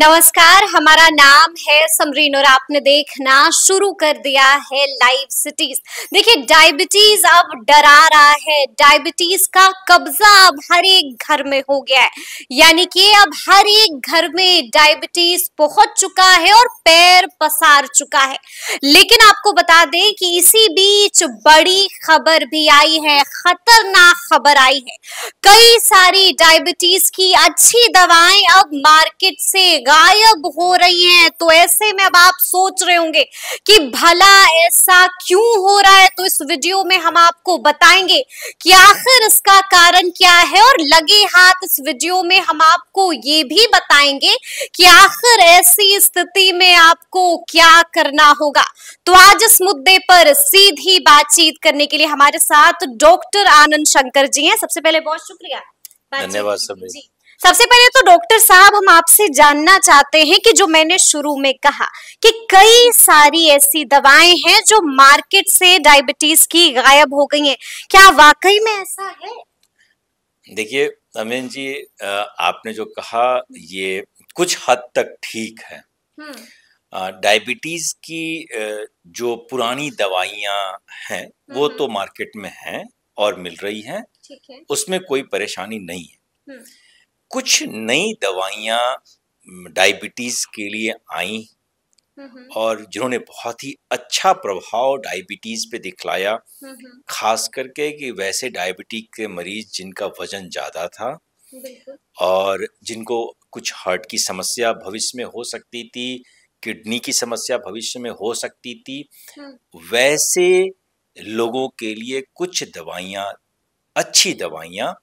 नमस्कार हमारा नाम है समरीन और आपने देखना शुरू कर दिया है लाइव सिटीज देखिए डायबिटीज अब डरा रहा है डायबिटीज का कब्जा अब हर एक घर में हो गया है यानी कि अब हर एक घर में डायबिटीज पहुंच चुका है और पैर पसार चुका है लेकिन आपको बता दें कि इसी बीच बड़ी खबर भी आई है खतरनाक खबर आई है कई सारी डायबिटीज की अच्छी दवाएं अब मार्केट से गायब हो रही हैं तो ऐसे में अब आप सोच रहे होंगे कि भला ऐसा क्यों हो रहा है तो इस वीडियो में हम आपको बताएंगे कि आखिर इसका कारण क्या है और लगे हाथ इस वीडियो में हम आपको ये भी बताएंगे कि आखिर ऐसी स्थिति में आपको क्या करना होगा तो आज इस मुद्दे पर सीधी बातचीत करने के लिए हमारे साथ डॉक्टर आनंद शंकर जी हैं सबसे पहले बहुत शुक्रिया धन्यवाद जी सबसे पहले तो डॉक्टर साहब हम आपसे जानना चाहते हैं कि जो मैंने शुरू में कहा कि कई सारी ऐसी दवाएं हैं जो मार्केट से डायबिटीज की गायब हो गई हैं क्या वाकई में ऐसा है देखिए अमीन जी आपने जो कहा ये कुछ हद तक ठीक है हम्म। डायबिटीज की जो पुरानी दवाइयां हैं वो हम्म। तो मार्केट में हैं और मिल रही हैं है। उसमें कोई परेशानी नहीं है हम्म। कुछ नई दवाइयाँ डायबिटीज़ के लिए आई और जिन्होंने बहुत ही अच्छा प्रभाव डायबिटीज़ पे दिखलाया खास करके कि वैसे डायबिटीज के मरीज जिनका वजन ज़्यादा था और जिनको कुछ हार्ट की समस्या भविष्य में हो सकती थी किडनी की समस्या भविष्य में हो सकती थी वैसे लोगों के लिए कुछ दवाइयाँ अच्छी दवाइयाँ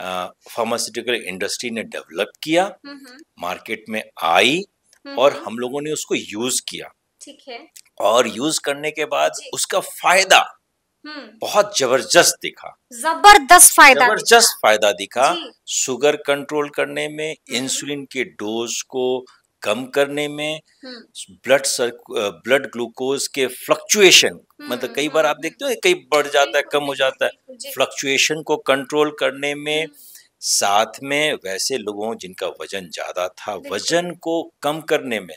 फार्मास्यूटिकल इंडस्ट्री ने डेवलप किया मार्केट हम्म। में आई और हम्म। हम लोगों ने उसको यूज किया ठीक है और यूज करने के बाद उसका फायदा हम्म। बहुत जबरदस्त दिखा जबरदस्त फायदा जबरदस्त फायदा दिखा शुगर कंट्रोल करने में इंसुलिन के डोज को कम करने में ब्लड ब्लड ग्लूकोज के फ्लक्चुएशन हम्म, मतलब हम्म, कई बार आप हम्म, देखते हो कई बढ़ जाता है कम हो जाता है फ्लक्चुएशन को कंट्रोल करने में साथ में वैसे लोगों जिनका वजन ज्यादा था वजन को कम करने में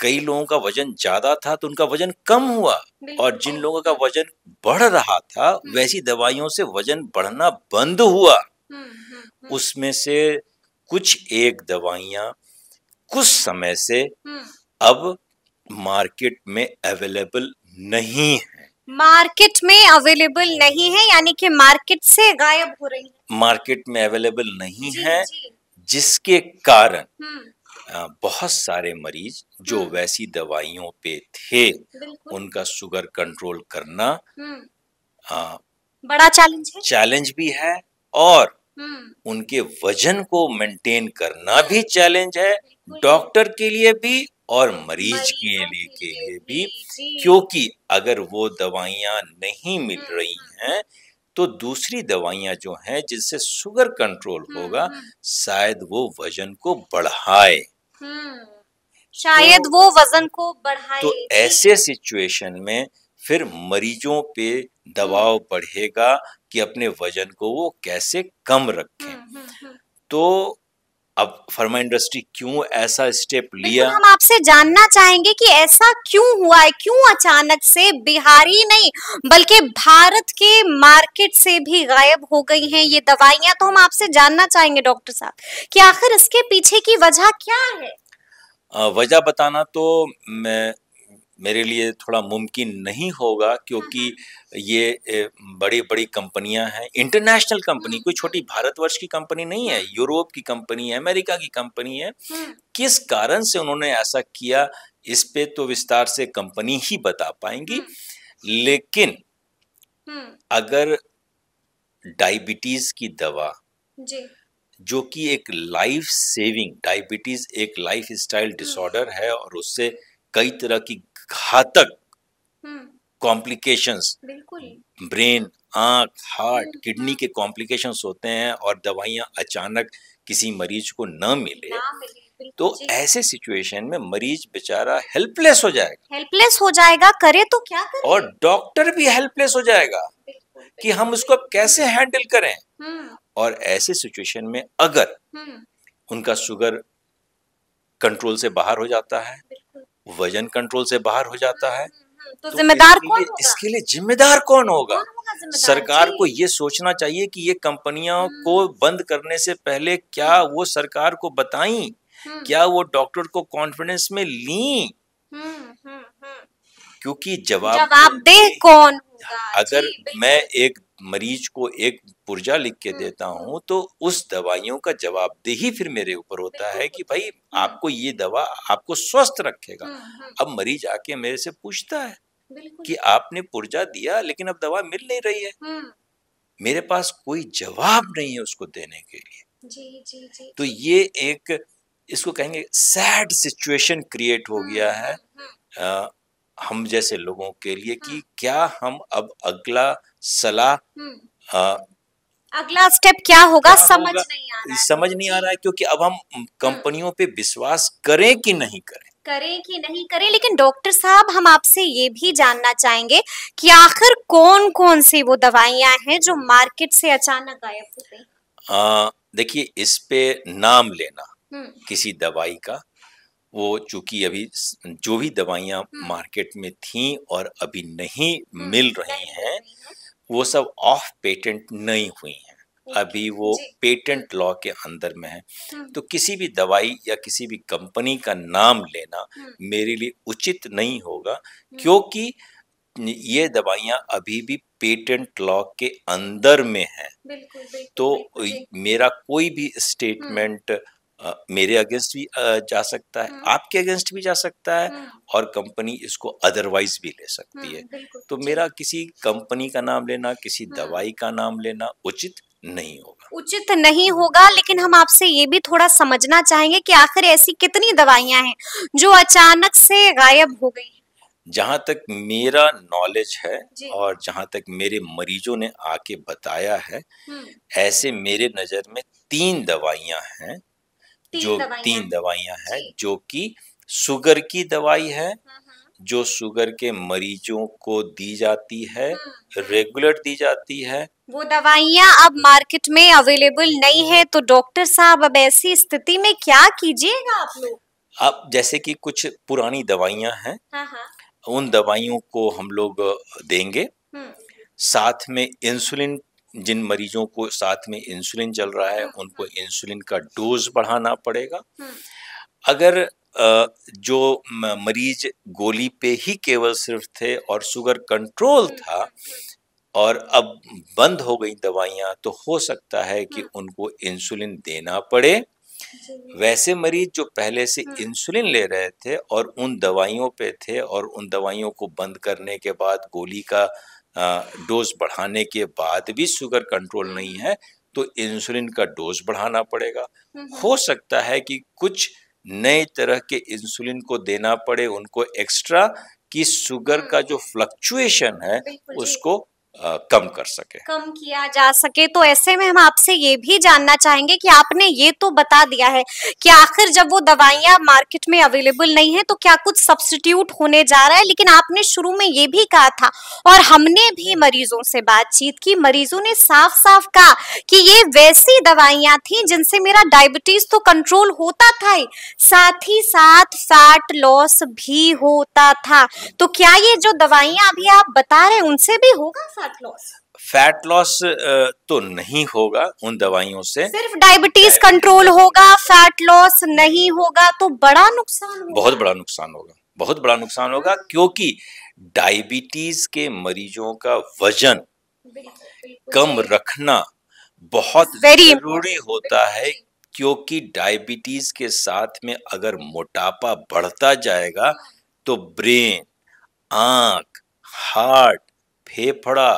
कई लोगों का वजन ज्यादा था तो उनका वजन कम हुआ और जिन लोगों का वजन बढ़ रहा था वैसी दवाइयों से वजन बढ़ना बंद हुआ उसमें से कुछ एक दवाइयां कुछ समय से हम्म। अब मार्केट में अवेलेबल नहीं है मार्केट में अवेलेबल नहीं है यानी कि मार्केट से गायब हो रही है मार्केट में अवेलेबल नहीं जी, है जी। जिसके कारण हम्म। बहुत सारे मरीज जो हम्म। वैसी दवाइयों पे थे उनका शुगर कंट्रोल करना आ, बड़ा चैलेंज है चैलेंज भी है और हम्म। उनके वजन को मेंटेन करना भी चैलेंज है डॉक्टर के लिए भी और मरीज के लिए के लिए भी क्योंकि अगर वो दवाइयाँ नहीं मिल हम्म। रही हैं तो दूसरी दवाइयाँ जो हैं जिससे शुगर कंट्रोल होगा हम्म। शायद वो वजन को बढ़ाए तो शायद तो, वो वजन को बढ़ाए तो ऐसे सिचुएशन में फिर मरीजों पे दबाव बढ़ेगा कि अपने वजन को वो कैसे कम रखें हम्म, हम्म, हम्म। तो अब फार्मा इंडस्ट्री क्यों ऐसा स्टेप लिया हम आपसे जानना चाहेंगे कि ऐसा क्यों हुआ है क्यों अचानक से बिहारी नहीं बल्कि भारत के मार्केट से भी गायब हो गई हैं ये दवाइयां तो हम आपसे जानना चाहेंगे डॉक्टर साहब कि आखिर इसके पीछे की वजह क्या है वजह बताना तो मैं मेरे लिए थोड़ा मुमकिन नहीं होगा क्योंकि हम्म, हम्म। ये बड़ी बड़ी कंपनियां हैं इंटरनेशनल कंपनी हम्म। कोई छोटी भारतवर्ष की कंपनी नहीं है यूरोप की कंपनी है अमेरिका की कंपनी है किस कारण से उन्होंने ऐसा किया इस पे तो विस्तार से कंपनी ही बता पाएंगी लेकिन अगर डायबिटीज की दवा जी जो कि एक लाइफ सेविंग डायबिटीज एक लाइफ स्टाइल डिसऑर्डर है और उससे कई तरह की घातक कॉम्प्लिकेशंस ब्रेन आंख हार्ट किडनी के कॉम्प्लिकेशंस होते हैं और दवाइयां अचानक किसी मरीज को न मिले, ना मिले। तो ऐसे सिचुएशन में मरीज बेचारा हेल्पलेस हो जाएगा हेल्पलेस हो जाएगा करे तो क्या करे? और डॉक्टर भी हेल्पलेस हो जाएगा कि हम उसको कैसे हैंडल करें हम्म। और ऐसे सिचुएशन में अगर हम्म। उनका शुगर कंट्रोल से बाहर हो जाता है वजन कंट्रोल से बाहर हो जाता है तो, तो जिम्मेदार कौन होगा? इसके लिए जिम्मेदार कौन होगा, कौन होगा सरकार को ये सोचना चाहिए कि ये कंपनियों हम्म। को बंद करने से पहले क्या हम्म। वो सरकार को बताई हम्म। क्या वो डॉक्टर को कॉन्फिडेंस में ली क्योंकि जवाब जवाबदेह कौन होगा? अगर मैं एक मरीज को एक पुर्जा लिख के हम्म, देता हम्म। हूँ तो उस दवाइयों का जवाबदेही फिर मेरे ऊपर होता है कि भाई हम्म। आपको ये दवा आपको स्वस्थ रखेगा अब मरीज आके मेरे से पूछता है कि आपने पुर्जा दिया लेकिन अब दवा मिल नहीं रही है मेरे पास कोई जवाब नहीं है उसको देने के लिए जी, जी, जी। तो ये एक इसको कहेंगे सैड सिचुएशन क्रिएट हो गया है हम जैसे लोगों के लिए कि हाँ। क्या हम अब अगला सलाह हम्म। अगला स्टेप क्या होगा क्या समझ होगा, नहीं आ रहा है समझ नहीं आ रहा है क्योंकि अब हम हाँ। कंपनियों पे विश्वास करें कि नहीं करें करें कि नहीं करें लेकिन डॉक्टर साहब हम आपसे ये भी जानना चाहेंगे कि आखिर कौन कौन सी वो दवाइयां हैं जो मार्केट से अचानक गायब हो गई देखिए इस पे नाम लेना हम्म। किसी दवाई का वो चूंकि अभी जो भी दवाइयाँ मार्केट में थीं और अभी नहीं मिल रही हैं वो सब ऑफ पेटेंट नहीं हुई हैं अभी वो पेटेंट लॉ के अंदर में है तो किसी भी दवाई या किसी भी कंपनी का नाम लेना मेरे लिए उचित नहीं होगा क्योंकि ये दवाइयाँ अभी भी पेटेंट लॉ के अंदर में हैं तो बिल्कुल, मेरा कोई भी स्टेटमेंट मेरे अगेंस्ट भी जा सकता है आपके अगेंस्ट भी जा सकता है और कंपनी इसको अदरवाइज भी ले सकती है तो मेरा किसी कंपनी का नाम लेना किसी दवाई का नाम लेना उचित नहीं होगा उचित नहीं होगा लेकिन हम आपसे ये भी थोड़ा समझना चाहेंगे कि आखिर ऐसी कितनी दवाइयां हैं जो अचानक से गायब हो गई जहाँ तक मेरा नॉलेज है और जहाँ तक मेरे मरीजों ने आके बताया है ऐसे मेरे नज़र में तीन दवाइयाँ हैं जो तीन दवाइयां हैं जो कि शुगर की दवाई है हम्म, हम्म। जो शुगर के मरीजों को दी जाती है हम्म। रेगुलर दी जाती है वो दवाइयाँ अब मार्केट में अवेलेबल नहीं है तो डॉक्टर साहब अब ऐसी स्थिति में क्या कीजिएगा आप लोग अब जैसे कि कुछ पुरानी दवाइयाँ हैं हाँ, हाँ। उन दवाइयों को हम लोग देंगे साथ में इंसुलिन जिन मरीजों को साथ में इंसुलिन चल रहा है हम्म। उनको इंसुलिन का डोज बढ़ाना पड़ेगा हम्म। अगर जो मरीज गोली पे ही केवल सिर्फ थे और शुगर कंट्रोल हम्म, था और अब बंद हो गई दवाइयाँ तो हो सकता है कि उनको इंसुलिन देना पड़े वैसे मरीज जो पहले से इंसुलिन ले रहे थे और उन दवाइयों पे थे और उन दवाइयों को बंद करने के बाद गोली का डोज बढ़ाने के बाद भी शुगर कंट्रोल नहीं है तो इंसुलिन का डोज बढ़ाना पड़ेगा हम्म, हम्म। हो सकता है कि कुछ नए तरह के इंसुलिन को देना पड़े उनको एक्स्ट्रा कि शुगर हम्म। का जो फ्लक्चुएशन है उसको कम कर सके कम किया जा सके तो ऐसे में हम आपसे ये भी जानना चाहेंगे कि आपने ये तो बता दिया है कि आखिर जब वो दवाइयां मार्केट में अवेलेबल नहीं है तो क्या कुछ सब्सटीट्यूट होने जा रहा है लेकिन आपने शुरू में ये भी कहा था और हमने भी मरीजों से बातचीत की मरीजों ने साफ साफ कहा कि ये वैसी दवाइयां थी जिनसे मेरा डायबिटीज तो कंट्रोल होता था ही साथ ही साथ फैट लॉस भी होता था तो क्या ये जो दवाइयां अभी आप बता रहे हैं उनसे भी होगा फैट लॉस फैट लॉस तो नहीं होगा उन दवाइयों से सिर्फ डायबिटीज कंट्रोल होगा फैट लॉस नहीं होगा तो बड़ा नुकसान होगा। बहुत बड़ा नुकसान होगा बहुत बड़ा नुकसान होगा क्योंकि डायबिटीज के मरीजों का वजन कम रखना बहुत जरूरी होता है क्योंकि डायबिटीज के साथ में अगर मोटापा बढ़ता जाएगा तो ब्रेन आंख हार्ट फेफड़ा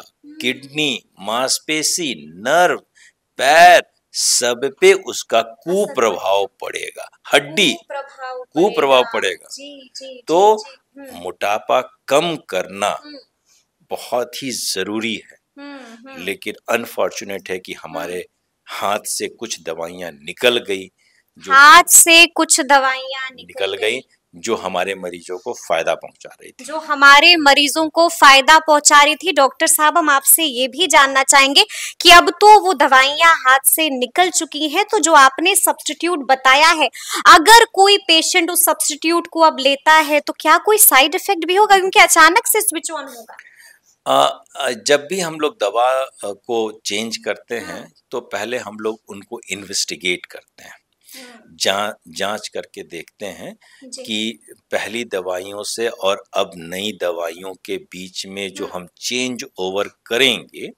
किडनी मांसपेशी नर्व पैर सब पे उसका तो कुप्रभाव पड़ेगा हड्डी कुप्रभाव पड़ेगा जी, जी, तो जी, हम्म। मोटापा कम करना हम्म। बहुत ही जरूरी है हम्म, लेकिन अनफॉर्चुनेट है कि हमारे हाथ से कुछ दवाइयां निकल गई जो हाथ से कुछ दवाइयां निकल, निकल गई जो हमारे मरीजों को फायदा पहुंचा रही थी जो हमारे मरीजों को फायदा पहुंचा रही थी डॉक्टर साहब हम आपसे ये भी जानना चाहेंगे कि अब तो वो दवाइयां हाथ से निकल चुकी हैं तो जो आपने सब्सटीट्यूट बताया है अगर कोई पेशेंट उस सब्सटीट्यूट को अब लेता है तो क्या कोई साइड इफेक्ट भी होगा क्योंकि अचानक से स्विच ऑन होगा जब भी हम लोग दवा को चेंज करते हैं तो पहले हम लोग उनको इन्वेस्टिगेट करते हैं जांच हाँ। जांच करके देखते हैं कि पहली दवाइयों से और अब नई दवाइयों के बीच में जो हाँ। हम चेंज ओवर करेंगे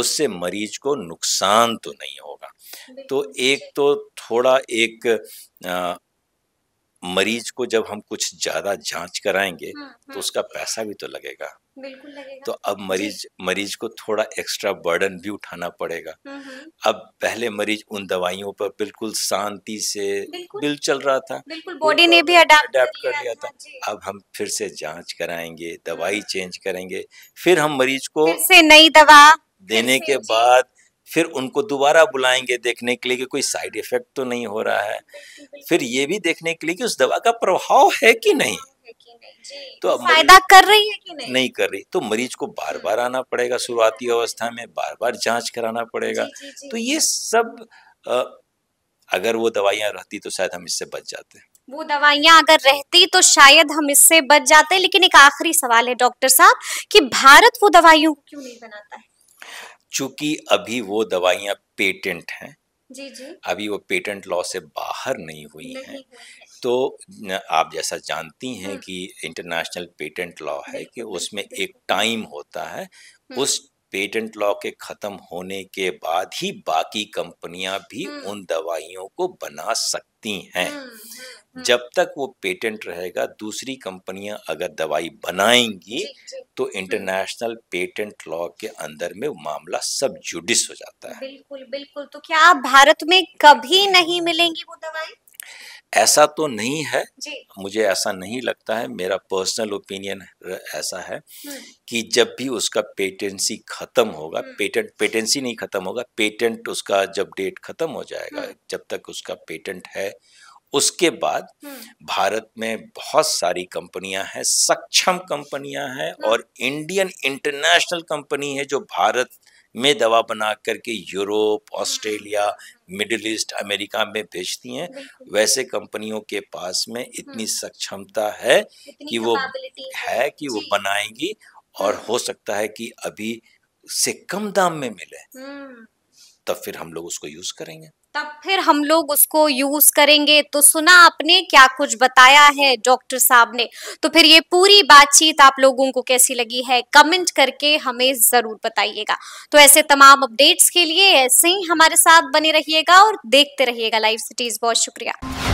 उससे मरीज को नुकसान तो नहीं होगा तो एक तो थोड़ा एक मरीज को जब हम कुछ ज्यादा जांच कराएंगे तो उसका पैसा भी तो लगेगा बिल्कुल लगेगा तो अब मरीज मरीज को थोड़ा एक्स्ट्रा बर्डन भी उठाना पड़ेगा अब पहले मरीज उन दवाइयों पर बिल्कुल शांति से बिल चल रहा था बिल्कुल बॉडी ने भी अडाप्ट कर लिया था अब हम फिर से जांच कराएंगे दवाई चेंज करेंगे फिर हम मरीज को नई दवा देने के बाद फिर उनको दोबारा बुलाएंगे देखने के लिए कि कोई साइड इफेक्ट तो नहीं हो रहा है फिर ये भी देखने के लिए कि उस दवा का प्रभाव है कि नहीं तो अब फायदा कर रही है कि नहीं नहीं कर रही तो मरीज को बार बार आना पड़ेगा शुरुआती अवस्था में बार बार जांच कराना पड़ेगा जी, जी, जी। तो ये सब आ, अगर वो दवाइयाँ रहती तो शायद हम इससे बच जाते हैं वो दवाइयाँ अगर रहती तो शायद हम इससे बच जाते लेकिन एक आखिरी सवाल है डॉक्टर साहब कि भारत वो दवाइयों क्यों नहीं बनाता है चूंकि अभी वो दवाइयाँ पेटेंट हैं जी जी अभी वो पेटेंट लॉ से बाहर नहीं हुई हैं तो आप जैसा जानती हैं हम्म। कि इंटरनेशनल पेटेंट लॉ है कि उसमें एक टाइम होता है हम्म। उस पेटेंट लॉ के ख़त्म होने के बाद ही बाकी कंपनियां भी हम्म। उन दवाइयों को बना सकती हैं हम्म। जब तक वो पेटेंट रहेगा दूसरी कंपनियां अगर दवाई बनाएंगी जी, जी, तो हम्म। इंटरनेशनल पेटेंट लॉ के अंदर में मामला सब जुडिस हो जाता है बिल्कुल बिल्कुल तो क्या आप भारत में कभी नहीं मिलेंगी वो दवाई ऐसा तो नहीं है जी। मुझे ऐसा नहीं लगता है मेरा पर्सनल ओपिनियन ऐसा है हम्म। कि जब भी उसका पेटेंसी खत्म होगा पेटेंट पेटेंसी नहीं खत्म होगा पेटेंट उसका जब डेट खत्म हो जाएगा जब तक उसका पेटेंट है उसके बाद हम्म। भारत में बहुत सारी कंपनियां हैं सक्षम कंपनियां हैं हम्म। और इंडियन इंटरनेशनल कंपनी है जो भारत में दवा बना करके यूरोप हम्म। ऑस्ट्रेलिया मिडिल ईस्ट अमेरिका में भेजती हैं वैसे कंपनियों के पास में इतनी सक्षमता है कि वो है कि वो बनाएंगी और हो सकता है कि अभी से कम दाम में मिले तब फिर हम लोग उसको यूज करेंगे तब फिर हम लोग उसको यूज करेंगे तो सुना आपने क्या कुछ बताया है डॉक्टर साहब ने तो फिर ये पूरी बातचीत आप लोगों को कैसी लगी है कमेंट करके हमें जरूर बताइएगा तो ऐसे तमाम अपडेट्स के लिए ऐसे ही हमारे साथ बने रहिएगा और देखते रहिएगा लाइव सिटीज बहुत शुक्रिया